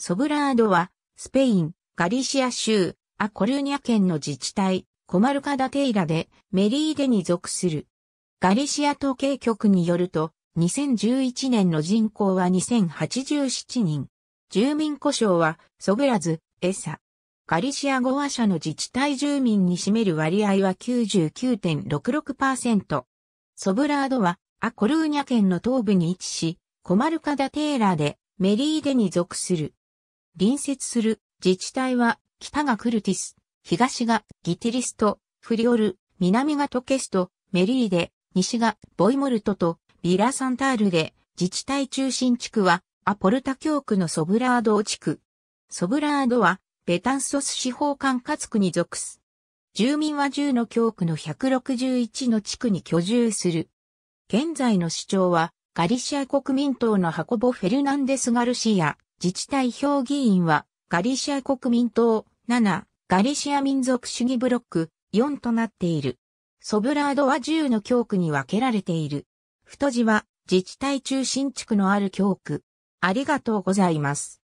ソブラードは、スペイン、ガリシア州、アコルニャ県の自治体、コマルカダテイラで、メリーデに属する。ガリシア統計局によると、2011年の人口は2087人。住民故障は、ソブラズ、エサ。ガリシア語話者の自治体住民に占める割合は99.66%。ソブラードは、アコルーニャ県の東部に位置し、コマルカダテーラで、メリーデに属する。隣接する自治体は、北がクルティス、東がギティリスト、フリオル、南がトケスト、メリーデ、西がボイモルトとビラサンタールで、自治体中心地区は、アポルタ教区のソブラード地区。ソブラードは、ベタンソス司法管轄区に属す。住民は10の教区の161の地区に居住する。現在の市長は、ガリシア国民党のハコボ・フェルナンデス・ガルシア。自治体評議員は、ガリシア国民党、7、ガリシア民族主義ブロック、4となっている。ソブラードは10の教区に分けられている。太字は、自治体中心地区のある教区。ありがとうございます。